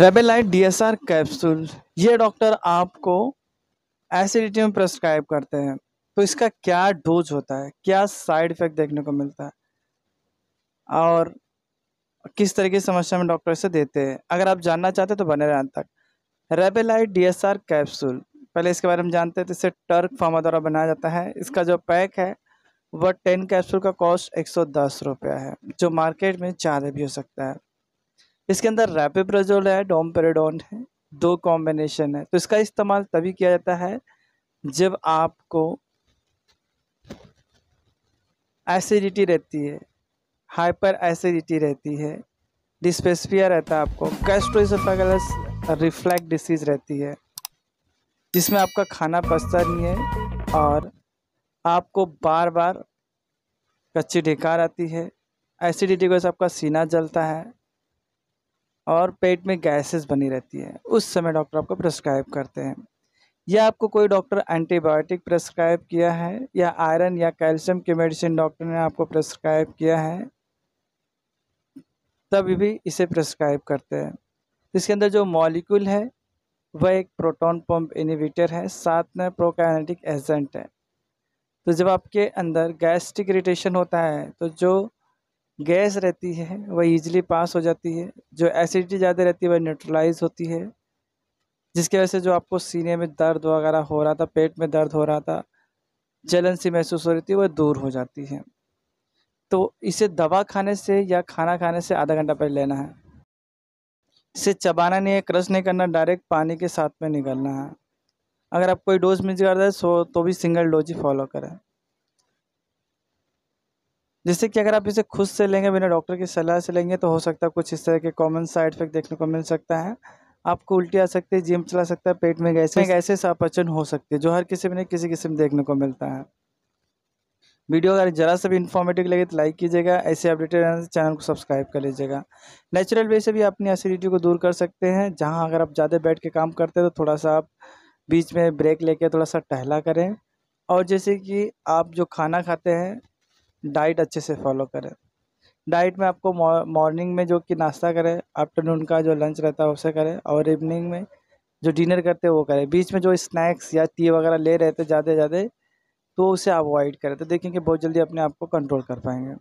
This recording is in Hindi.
रेबेलाइट डीएसआर कैप्सूल ये डॉक्टर आपको एसिडिटी में प्रेस्क्राइब करते हैं तो इसका क्या डोज होता है क्या साइड इफेक्ट देखने को मिलता है और किस तरह की समस्या में डॉक्टर से देते हैं अगर आप जानना चाहते हैं तो बने रहें तक रेबेलाइट डीएसआर कैप्सूल पहले इसके बारे में जानते हैं तो इसे टर्क फार्मा द्वारा बनाया जाता है इसका जो पैक है वह टेन कैप्सूल का कॉस्ट एक सौ दस रुपया है जो मार्केट में ज़्यादा भी हो सकता है इसके अंदर रैपिप्राजोल है डोमपेरेडोन है दो कॉम्बिनेशन है तो इसका इस्तेमाल तभी किया जाता है जब आपको एसिडिटी रहती है हाइपर एसिडिटी रहती है डिस्पेस्पिया रहता है आपको गैस्ट्रोइसोफेगलस रिफ्लैक्ट डिसीज रहती है जिसमें आपका खाना पचता नहीं है और आपको बार बार कच्ची ढिकार आती है एसिडिटी को आपका सीना जलता है और पेट में गैसेस बनी रहती है उस समय डॉक्टर आपको प्रेस्क्राइब करते हैं या आपको कोई डॉक्टर एंटीबायोटिक प्रेस्क्राइब किया है या आयरन या कैल्शियम की मेडिसिन डॉक्टर ने आपको प्रेस्क्राइब किया है तभी भी इसे प्रेस्क्राइब करते हैं इसके अंदर जो मॉलिक्यूल है वह एक प्रोटॉन पंप इनिवेटर है साथ में प्रोकाइनेटिक एजेंट है तो जब आपके अंदर गैस्ट्रिक इरिटेशन होता है तो जो गैस रहती है वह ईज़िली पास हो जाती है जो एसिडिटी ज़्यादा रहती है वह न्यूट्रलाइज होती है जिसकी वजह से जो आपको सीने में दर्द वगैरह हो रहा था पेट में दर्द हो रहा था जलन सी महसूस हो रही थी वह दूर हो जाती है तो इसे दवा खाने से या खाना खाने से आधा घंटा पहले लेना है इसे चबाना नहीं है क्रश नहीं करना डायरेक्ट पानी के साथ में निकलना है अगर आप कोई डोज मिस कर रहे सो तो भी सिंगल डोज ही फॉलो करें जिससे कि अगर आप इसे खुद से लेंगे बिना डॉक्टर की सलाह से लेंगे तो हो सकता है कुछ इस तरह के कॉमन साइड इफेक्ट देखने को मिल सकता है आपको उल्टी आ सकती है जिम चला सकता है पेट में गैस में गैसेस अपचन हो सकती है जो हर किसी में किसी किस्म देखने को मिलता है वीडियो अगर जरा सा भी इन्फॉर्मेटिव लगे तो लाइक कीजिएगा ऐसे अपडेटेड चैनल को सब्सक्राइब कर लीजिएगा नेचुरल वे से भी अपनी एसिडिटी को दूर कर सकते हैं जहाँ अगर आप ज़्यादा बैठ के काम करते हैं तो थोड़ा सा आप बीच में ब्रेक लेके थोड़ा सा टहला करें और जैसे कि आप जो खाना खाते हैं डाइट अच्छे से फॉलो करें डाइट में आपको मॉर्निंग में जो कि नाश्ता करें आफ्टरनून का जो लंच रहता है उसे करें और इवनिंग में जो डिनर करते हैं वो करें बीच में जो स्नैक्स या टी वगैरह ले रहे थे ज़्यादा ज़्यादा तो उसे अवॉइड करें तो देखेंगे बहुत जल्दी अपने आप को कंट्रोल कर पाएंगे